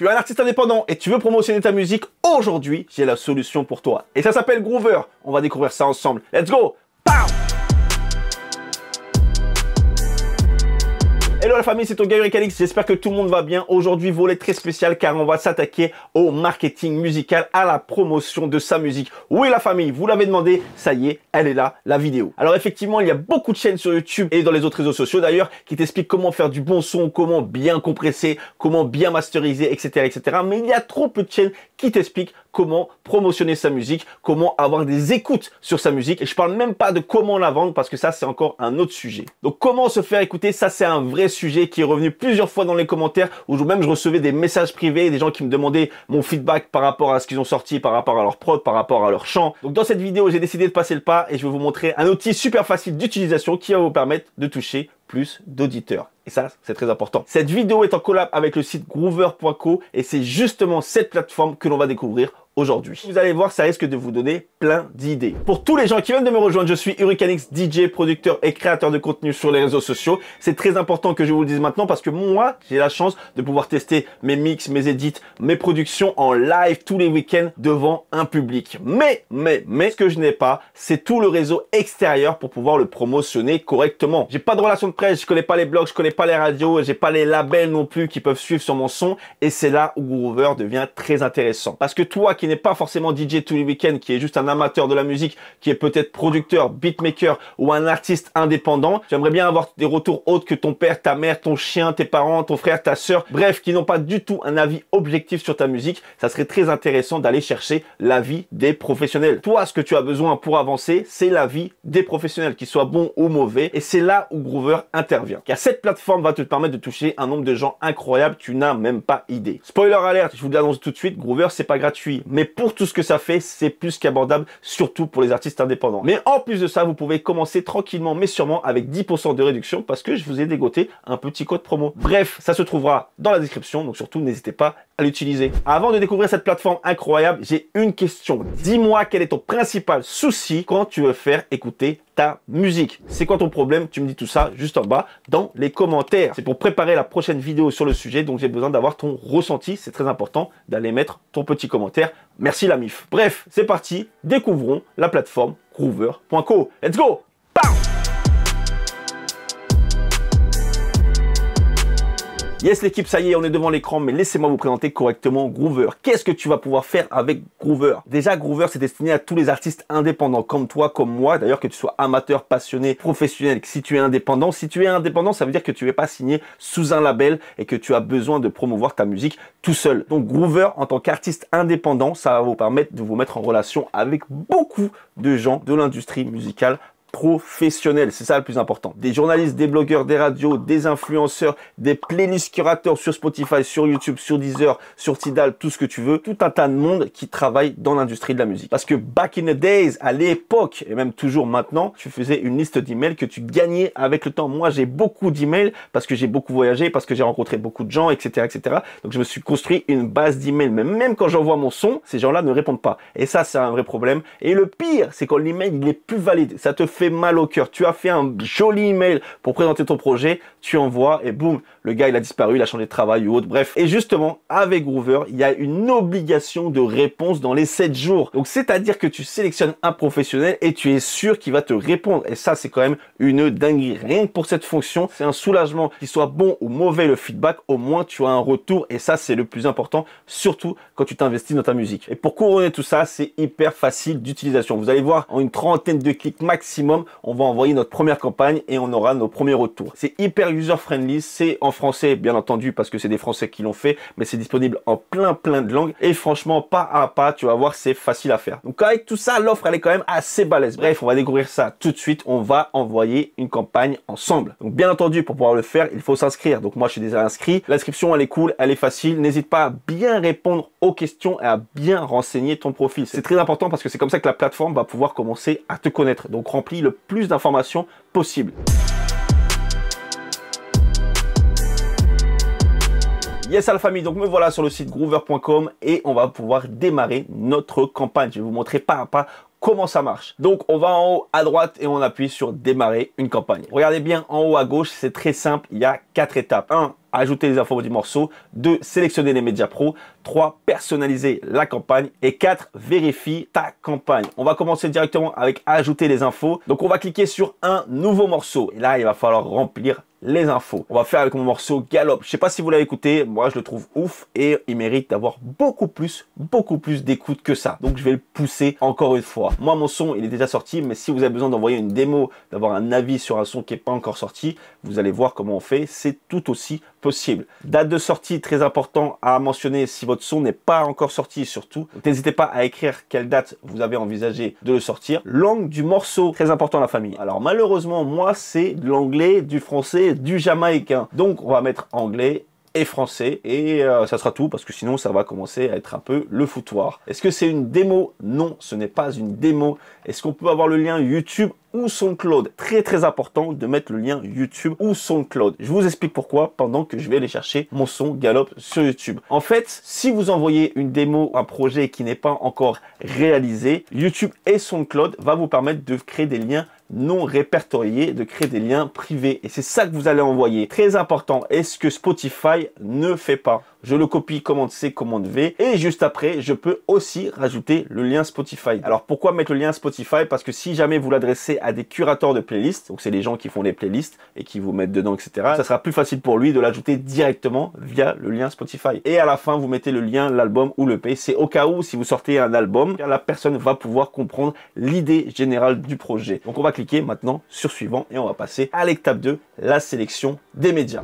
Tu es un artiste indépendant et tu veux promotionner ta musique, aujourd'hui, j'ai la solution pour toi. Et ça s'appelle Groover. On va découvrir ça ensemble. Let's go Pow Hello la famille, c'est ton gars Calix. j'espère que tout le monde va bien. Aujourd'hui, volet très spécial car on va s'attaquer au marketing musical, à la promotion de sa musique. Oui la famille, vous l'avez demandé, ça y est, elle est là, la vidéo. Alors effectivement, il y a beaucoup de chaînes sur YouTube et dans les autres réseaux sociaux d'ailleurs qui t'expliquent comment faire du bon son, comment bien compresser, comment bien masteriser, etc. etc. Mais il y a trop peu de chaînes qui t'expliquent comment promotionner sa musique, comment avoir des écoutes sur sa musique. Et je parle même pas de comment la vendre parce que ça c'est encore un autre sujet. Donc comment se faire écouter, ça c'est un vrai sujet sujet qui est revenu plusieurs fois dans les commentaires, où même je recevais des messages privés, des gens qui me demandaient mon feedback par rapport à ce qu'ils ont sorti, par rapport à leur prod, par rapport à leur chant. Donc dans cette vidéo, j'ai décidé de passer le pas et je vais vous montrer un outil super facile d'utilisation qui va vous permettre de toucher plus d'auditeurs. Et ça, c'est très important. Cette vidéo est en collab avec le site groover.co et c'est justement cette plateforme que l'on va découvrir aujourd'hui. Vous allez voir, ça risque de vous donner plein d'idées. Pour tous les gens qui viennent de me rejoindre, je suis Hurricanix DJ, producteur et créateur de contenu sur les réseaux sociaux. C'est très important que je vous le dise maintenant parce que moi, j'ai la chance de pouvoir tester mes mix, mes edits, mes productions en live tous les week-ends devant un public. Mais, mais, mais, ce que je n'ai pas, c'est tout le réseau extérieur pour pouvoir le promotionner correctement. J'ai pas de relation de presse, je connais pas les blogs, je connais pas les radios, j'ai pas les labels non plus qui peuvent suivre sur mon son et c'est là où Groover devient très intéressant. Parce que toi qui n'es pas forcément DJ tous les week-ends, qui est juste un amateur de la musique qui est peut-être producteur, beatmaker ou un artiste indépendant. J'aimerais bien avoir des retours autres que ton père, ta mère, ton chien, tes parents, ton frère, ta soeur, bref, qui n'ont pas du tout un avis objectif sur ta musique. Ça serait très intéressant d'aller chercher l'avis des professionnels. Toi, ce que tu as besoin pour avancer, c'est l'avis des professionnels, qu'ils soient bons ou mauvais. Et c'est là où Groover intervient. Car cette plateforme va te permettre de toucher un nombre de gens incroyables tu n'as même pas idée. Spoiler alerte, je vous l'annonce tout de suite, Groover, c'est pas gratuit. Mais pour tout ce que ça fait, c'est plus qu'abordable surtout pour les artistes indépendants. Mais en plus de ça, vous pouvez commencer tranquillement mais sûrement avec 10% de réduction parce que je vous ai dégoté un petit code promo. Bref, ça se trouvera dans la description, donc surtout n'hésitez pas l'utiliser. Avant de découvrir cette plateforme incroyable, j'ai une question. Dis-moi quel est ton principal souci quand tu veux faire écouter ta musique. C'est quoi ton problème Tu me dis tout ça juste en bas dans les commentaires. C'est pour préparer la prochaine vidéo sur le sujet, donc j'ai besoin d'avoir ton ressenti. C'est très important d'aller mettre ton petit commentaire. Merci la MIF. Bref, c'est parti. Découvrons la plateforme groover.co. Let's go Yes l'équipe, ça y est, on est devant l'écran, mais laissez-moi vous présenter correctement Groover. Qu'est-ce que tu vas pouvoir faire avec Groover Déjà, Groover, c'est destiné à tous les artistes indépendants, comme toi, comme moi. D'ailleurs, que tu sois amateur, passionné, professionnel, si tu es indépendant. Si tu es indépendant, ça veut dire que tu n'es pas signé sous un label et que tu as besoin de promouvoir ta musique tout seul. Donc Groover, en tant qu'artiste indépendant, ça va vous permettre de vous mettre en relation avec beaucoup de gens de l'industrie musicale professionnels. C'est ça le plus important. Des journalistes, des blogueurs, des radios, des influenceurs, des playlists curateurs sur Spotify, sur YouTube, sur Deezer, sur Tidal, tout ce que tu veux. Tout un tas de monde qui travaille dans l'industrie de la musique. Parce que back in the days, à l'époque, et même toujours maintenant, tu faisais une liste d'emails que tu gagnais avec le temps. Moi, j'ai beaucoup d'emails parce que j'ai beaucoup voyagé, parce que j'ai rencontré beaucoup de gens, etc., etc. Donc, je me suis construit une base d'emails. Mais même quand j'envoie mon son, ces gens-là ne répondent pas. Et ça, c'est un vrai problème. Et le pire, c'est quand l'email, il est plus valide. Ça te mal au coeur, tu as fait un joli email pour présenter ton projet, tu envoies et boum, le gars il a disparu, il a changé de travail ou autre, bref. Et justement, avec Groover, il y a une obligation de réponse dans les 7 jours. Donc c'est-à-dire que tu sélectionnes un professionnel et tu es sûr qu'il va te répondre. Et ça, c'est quand même une dinguerie. Rien que pour cette fonction, c'est un soulagement. Qu'il soit bon ou mauvais le feedback, au moins tu as un retour. Et ça, c'est le plus important, surtout quand tu t'investis dans ta musique. Et pour couronner tout ça, c'est hyper facile d'utilisation. Vous allez voir, en une trentaine de clics maximum, on va envoyer notre première campagne et on aura nos premiers retours. C'est hyper user-friendly, c'est en français, bien entendu, parce que c'est des Français qui l'ont fait, mais c'est disponible en plein plein de langues. Et franchement, pas à pas, tu vas voir, c'est facile à faire. Donc avec tout ça, l'offre, elle est quand même assez balèze. Bref, on va découvrir ça tout de suite. On va envoyer une campagne ensemble. Donc bien entendu, pour pouvoir le faire, il faut s'inscrire. Donc moi, je suis déjà inscrit. L'inscription, elle est cool, elle est facile. N'hésite pas à bien répondre aux questions et à bien renseigner ton profil. C'est très important parce que c'est comme ça que la plateforme va pouvoir commencer à te connaître. Donc remplis le plus d'informations possible. Yes à la famille, donc me voilà sur le site groover.com et on va pouvoir démarrer notre campagne. Je vais vous montrer pas à pas comment ça marche. Donc on va en haut à droite et on appuie sur démarrer une campagne. Regardez bien en haut à gauche, c'est très simple, il y a quatre étapes. 1. Ajouter les infos du morceau. 2. Sélectionner les médias pro. 3. Personnaliser la campagne. Et 4. Vérifie ta campagne. On va commencer directement avec ajouter les infos. Donc on va cliquer sur un nouveau morceau. Et là, il va falloir remplir les infos. On va faire avec mon morceau Galop. Je sais pas si vous l'avez écouté, moi je le trouve ouf et il mérite d'avoir beaucoup plus, beaucoup plus d'écoute que ça. Donc je vais le pousser encore une fois. Moi mon son il est déjà sorti, mais si vous avez besoin d'envoyer une démo, d'avoir un avis sur un son qui n'est pas encore sorti, vous allez voir comment on fait. C'est tout aussi possible. Date de sortie très important à mentionner si votre son n'est pas encore sorti surtout. N'hésitez pas à écrire quelle date vous avez envisagé de le sortir. Langue du morceau, très important la famille. Alors malheureusement moi c'est l'anglais, du français du jamaïcain. Donc on va mettre anglais et français et euh, ça sera tout parce que sinon ça va commencer à être un peu le foutoir. Est-ce que c'est une démo Non, ce n'est pas une démo. Est-ce qu'on peut avoir le lien YouTube ou cloud Très très important de mettre le lien YouTube ou son cloud. Je vous explique pourquoi pendant que je vais aller chercher mon son Galop sur YouTube. En fait, si vous envoyez une démo, un projet qui n'est pas encore réalisé, YouTube et son cloud va vous permettre de créer des liens non répertoriés, de créer des liens privés. Et c'est ça que vous allez envoyer. Très important, est ce que Spotify ne fait pas je le copie commande C, commande V et juste après, je peux aussi rajouter le lien Spotify. Alors pourquoi mettre le lien Spotify Parce que si jamais vous l'adressez à des curateurs de playlists, donc c'est les gens qui font les playlists et qui vous mettent dedans, etc., ça sera plus facile pour lui de l'ajouter directement via le lien Spotify. Et à la fin, vous mettez le lien, l'album ou le pays. C'est au cas où, si vous sortez un album, la personne va pouvoir comprendre l'idée générale du projet. Donc on va cliquer maintenant sur suivant et on va passer à l'étape 2, la sélection des médias.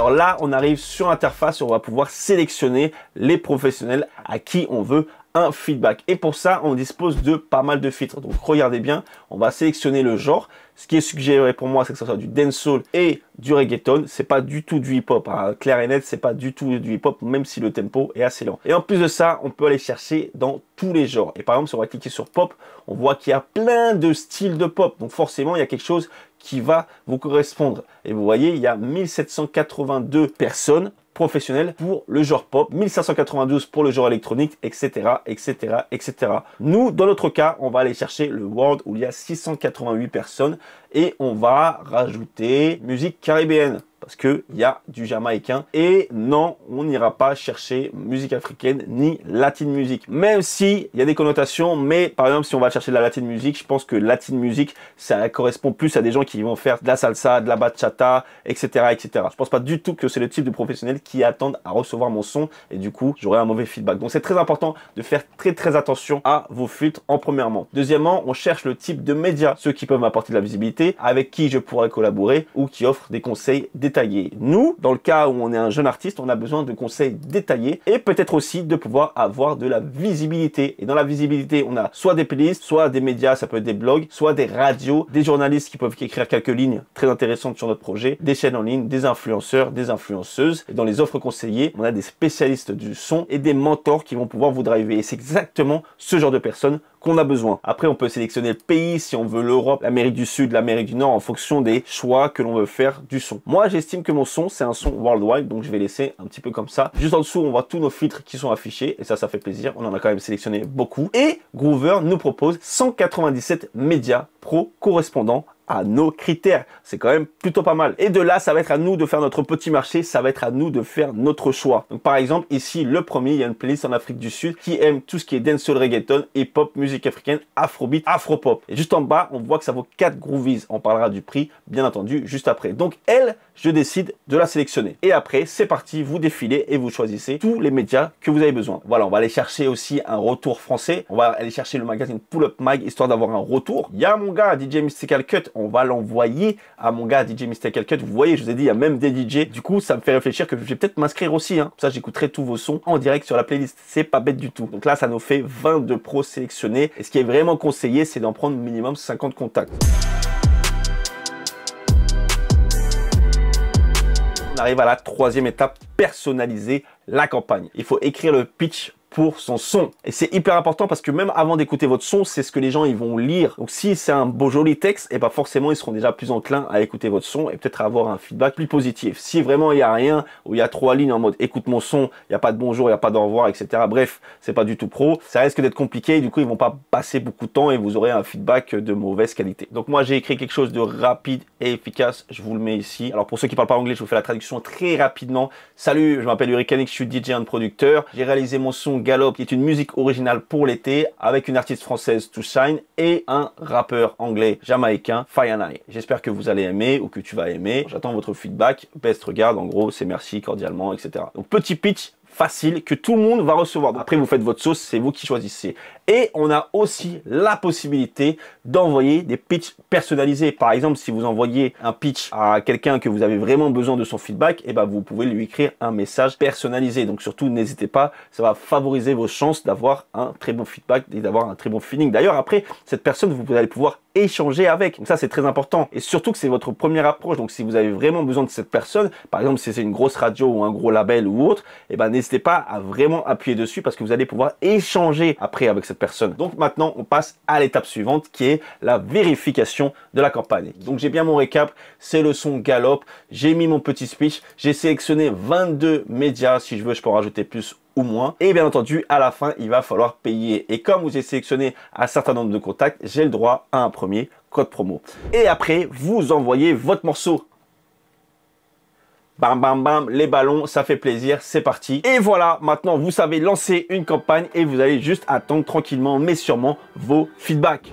Alors là, on arrive sur interface, on va pouvoir sélectionner les professionnels à qui on veut un feedback. Et pour ça, on dispose de pas mal de filtres. Donc regardez bien, on va sélectionner le genre. Ce qui est suggéré pour moi, c'est que ce soit du dancehall et du reggaeton. C'est pas du tout du hip-hop. Hein. Clair et net, c'est pas du tout du hip-hop, même si le tempo est assez lent. Et en plus de ça, on peut aller chercher dans tous les genres. Et par exemple, si on va cliquer sur pop, on voit qu'il y a plein de styles de pop. Donc forcément, il y a quelque chose qui va vous correspondre. Et vous voyez, il y a 1782 personnes professionnelles pour le genre pop, 1592 pour le genre électronique, etc., etc., etc. Nous, dans notre cas, on va aller chercher le World où il y a 688 personnes et on va rajouter musique caribéenne parce qu'il y a du jamaïcain. Et non, on n'ira pas chercher musique africaine ni latine musique. Même si il y a des connotations, mais par exemple, si on va chercher de la latine musique, je pense que latine musique, ça correspond plus à des gens qui vont faire de la salsa, de la bachata, etc., etc. Je pense pas du tout que c'est le type de professionnel qui attendent à recevoir mon son et du coup, j'aurai un mauvais feedback. Donc c'est très important de faire très très attention à vos filtres en premièrement. Deuxièmement, on cherche le type de médias, ceux qui peuvent m'apporter de la visibilité, avec qui je pourrais collaborer ou qui offrent des conseils détaillés nous, dans le cas où on est un jeune artiste, on a besoin de conseils détaillés et peut-être aussi de pouvoir avoir de la visibilité. Et dans la visibilité, on a soit des playlists, soit des médias, ça peut être des blogs, soit des radios, des journalistes qui peuvent écrire quelques lignes très intéressantes sur notre projet, des chaînes en ligne, des influenceurs, des influenceuses. Et dans les offres conseillées, on a des spécialistes du son et des mentors qui vont pouvoir vous driver. Et c'est exactement ce genre de personnes qu'on a besoin. Après, on peut sélectionner le pays, si on veut l'Europe, l'Amérique du Sud, l'Amérique du Nord, en fonction des choix que l'on veut faire du son. Moi, j'estime que mon son, c'est un son worldwide, donc je vais laisser un petit peu comme ça. Juste en dessous, on voit tous nos filtres qui sont affichés, et ça, ça fait plaisir. On en a quand même sélectionné beaucoup. Et Groover nous propose 197 médias pro correspondants à nos critères. C'est quand même plutôt pas mal. Et de là, ça va être à nous de faire notre petit marché, ça va être à nous de faire notre choix. Donc par exemple, ici, le premier, il y a une playlist en Afrique du Sud qui aime tout ce qui est dancehall, reggaeton, hip-hop, musique africaine, afrobeat, afropop. Et juste en bas, on voit que ça vaut 4 groovies. On parlera du prix, bien entendu, juste après. Donc elle, je décide de la sélectionner. Et après, c'est parti, vous défilez et vous choisissez tous les médias que vous avez besoin. Voilà, on va aller chercher aussi un retour français. On va aller chercher le magazine Pull Up Mag, histoire d'avoir un retour. Il mon gars, DJ Mystical Cut, on va l'envoyer à mon gars DJ Mystical Cut. Vous voyez, je vous ai dit, il y a même des DJ. Du coup, ça me fait réfléchir que je vais peut-être m'inscrire aussi. Hein. ça, j'écouterai tous vos sons en direct sur la playlist. C'est pas bête du tout. Donc là, ça nous fait 22 pros sélectionnés. Et ce qui est vraiment conseillé, c'est d'en prendre minimum 50 contacts. On arrive à la troisième étape, personnaliser la campagne. Il faut écrire le pitch pour son son. Et c'est hyper important parce que même avant d'écouter votre son, c'est ce que les gens ils vont lire. Donc si c'est un beau joli texte, et eh ben, forcément ils seront déjà plus enclins à écouter votre son et peut-être avoir un feedback plus positif. Si vraiment il y a rien ou il y a trois lignes en mode écoute mon son, il n'y a pas de bonjour, il n'y a pas d'au revoir, etc. Bref, c'est pas du tout pro. Ça risque d'être compliqué. du coup ils vont pas passer beaucoup de temps et vous aurez un feedback de mauvaise qualité. Donc moi j'ai écrit quelque chose de rapide et efficace. Je vous le mets ici. Alors pour ceux qui parlent pas anglais, je vous fais la traduction très rapidement. Salut, je m'appelle Hurricane, je suis DJ et producteur. J'ai réalisé mon son Galop, qui est une musique originale pour l'été, avec une artiste française, To Shine, et un rappeur anglais jamaïcain, Fayanai. J'espère que vous allez aimer ou que tu vas aimer. J'attends votre feedback. Best regard en gros, c'est merci cordialement, etc. Donc, petit pitch facile que tout le monde va recevoir. Après, vous faites votre sauce, c'est vous qui choisissez. Et on a aussi la possibilité d'envoyer des pitchs personnalisés. Par exemple, si vous envoyez un pitch à quelqu'un que vous avez vraiment besoin de son feedback, et eh ben vous pouvez lui écrire un message personnalisé. Donc surtout, n'hésitez pas, ça va favoriser vos chances d'avoir un très bon feedback et d'avoir un très bon feeling. D'ailleurs, après, cette personne, vous allez pouvoir échanger avec. Donc ça, c'est très important. Et surtout que c'est votre première approche. Donc si vous avez vraiment besoin de cette personne, par exemple, si c'est une grosse radio ou un gros label ou autre, et eh ben n'hésitez pas à vraiment appuyer dessus parce que vous allez pouvoir échanger après avec cette Personne. Donc maintenant, on passe à l'étape suivante qui est la vérification de la campagne. Donc j'ai bien mon récap, c'est le son galop, j'ai mis mon petit speech, j'ai sélectionné 22 médias, si je veux je peux en rajouter plus ou moins. Et bien entendu, à la fin, il va falloir payer. Et comme vous avez sélectionné un certain nombre de contacts, j'ai le droit à un premier code promo. Et après, vous envoyez votre morceau Bam, bam, bam, les ballons, ça fait plaisir, c'est parti. Et voilà, maintenant, vous savez lancer une campagne et vous allez juste attendre tranquillement, mais sûrement, vos feedbacks.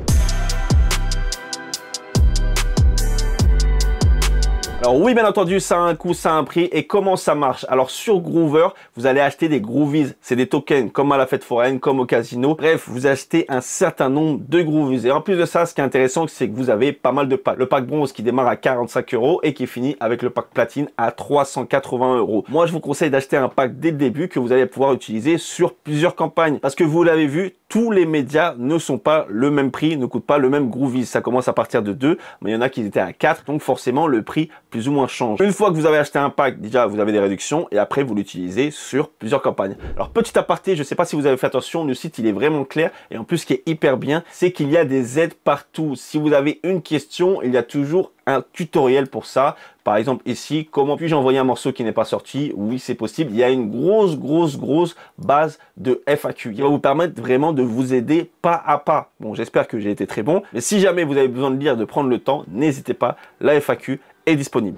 Alors oui, bien entendu, ça a un coût, ça a un prix. Et comment ça marche Alors sur Groover, vous allez acheter des Groovies. C'est des tokens, comme à la fête foraine, comme au casino. Bref, vous achetez un certain nombre de Groovies. Et en plus de ça, ce qui est intéressant, c'est que vous avez pas mal de packs. Le pack bronze qui démarre à 45 euros et qui finit avec le pack platine à 380 euros. Moi, je vous conseille d'acheter un pack dès le début que vous allez pouvoir utiliser sur plusieurs campagnes. Parce que vous l'avez vu, tous les médias ne sont pas le même prix, ne coûtent pas le même Groovies. Ça commence à partir de 2, mais il y en a qui étaient à 4. Donc forcément, le prix ou moins change. Une fois que vous avez acheté un pack, déjà vous avez des réductions et après vous l'utilisez sur plusieurs campagnes. Alors petit aparté, je ne sais pas si vous avez fait attention, le site il est vraiment clair et en plus ce qui est hyper bien, c'est qu'il y a des aides partout. Si vous avez une question, il y a toujours un tutoriel pour ça. Par exemple ici, comment puis-je envoyer un morceau qui n'est pas sorti Oui, c'est possible. Il y a une grosse, grosse, grosse base de FAQ qui va vous permettre vraiment de vous aider pas à pas. Bon, j'espère que j'ai été très bon. Mais si jamais vous avez besoin de lire, de prendre le temps, n'hésitez pas. La FAQ disponible.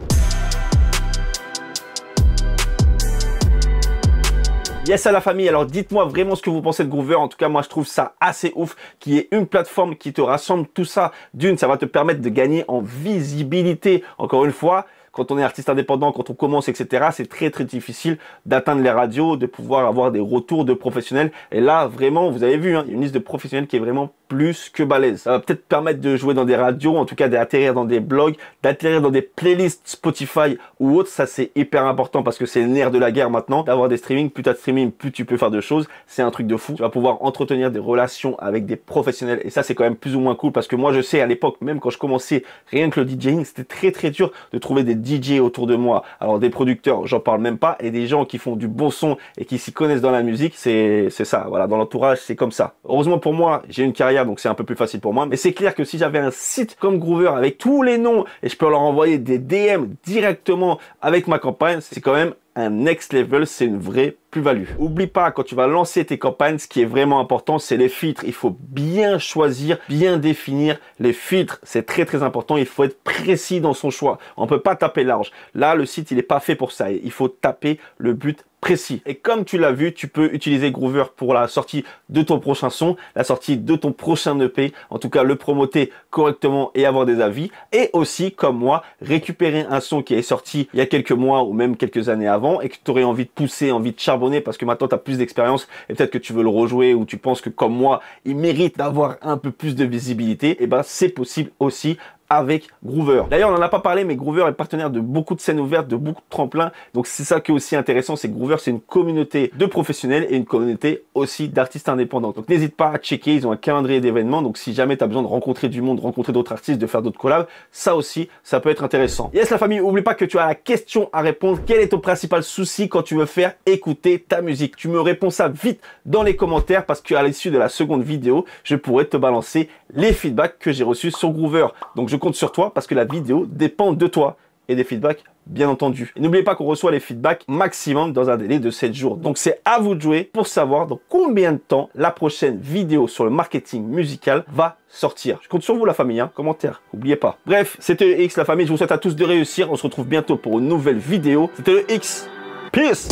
Yes à la famille, alors dites-moi vraiment ce que vous pensez de Groover, en tout cas moi je trouve ça assez ouf qui est une plateforme qui te rassemble tout ça d'une, ça va te permettre de gagner en visibilité, encore une fois, quand on est artiste indépendant, quand on commence, etc., c'est très très difficile d'atteindre les radios, de pouvoir avoir des retours de professionnels. Et là, vraiment, vous avez vu, hein, une liste de professionnels qui est vraiment plus que balèze. Ça va peut-être permettre de jouer dans des radios, en tout cas d'atterrir dans des blogs, d'atterrir dans des playlists Spotify ou autres. Ça, c'est hyper important parce que c'est l'ère de la guerre maintenant. D'avoir des streamings, plus as de streaming, plus tu peux faire de choses. C'est un truc de fou. Tu vas pouvoir entretenir des relations avec des professionnels et ça, c'est quand même plus ou moins cool parce que moi, je sais à l'époque, même quand je commençais rien que le DJing, c'était très très dur de trouver des DJ autour de moi. Alors des producteurs, j'en parle même pas, et des gens qui font du bon son et qui s'y connaissent dans la musique, c'est ça. Voilà, dans l'entourage, c'est comme ça. Heureusement pour moi, j'ai une carrière donc c'est un peu plus facile pour moi. Mais c'est clair que si j'avais un site comme Groover avec tous les noms et je peux leur envoyer des DM directement avec ma campagne, c'est quand même un next level, c'est une vraie plus-value. Oublie pas, quand tu vas lancer tes campagnes, ce qui est vraiment important, c'est les filtres. Il faut bien choisir, bien définir les filtres. C'est très très important. Il faut être précis dans son choix. On ne peut pas taper large. Là, le site, il n'est pas fait pour ça. Il faut taper le but précis. Et comme tu l'as vu, tu peux utiliser Groover pour la sortie de ton prochain son, la sortie de ton prochain EP, en tout cas le promoter correctement et avoir des avis, et aussi, comme moi, récupérer un son qui est sorti il y a quelques mois ou même quelques années avant et que tu aurais envie de pousser, envie de charbonner parce que maintenant tu as plus d'expérience et peut-être que tu veux le rejouer ou tu penses que comme moi, il mérite d'avoir un peu plus de visibilité, et eh ben c'est possible aussi avec Groover. D'ailleurs, on n'en a pas parlé, mais Groover est partenaire de beaucoup de scènes ouvertes, de beaucoup de tremplins. Donc c'est ça qui est aussi intéressant, c'est que Groover, c'est une communauté de professionnels et une communauté aussi d'artistes indépendants. Donc n'hésite pas à checker, ils ont un calendrier d'événements. Donc si jamais tu as besoin de rencontrer du monde, rencontrer d'autres artistes, de faire d'autres collabs, ça aussi, ça peut être intéressant. Yes, la famille, oublie pas que tu as la question à répondre. Quel est ton principal souci quand tu veux faire écouter ta musique Tu me réponds ça vite dans les commentaires parce qu'à l'issue de la seconde vidéo, je pourrais te balancer les feedbacks que j'ai reçus sur Groover. Donc je compte sur toi parce que la vidéo dépend de toi et des feedbacks bien entendu. Et n'oubliez pas qu'on reçoit les feedbacks maximum dans un délai de 7 jours. Donc c'est à vous de jouer pour savoir dans combien de temps la prochaine vidéo sur le marketing musical va sortir. Je compte sur vous la famille, hein. commentaire, n'oubliez pas. Bref, c'était X la famille, je vous souhaite à tous de réussir, on se retrouve bientôt pour une nouvelle vidéo. C'était le X, peace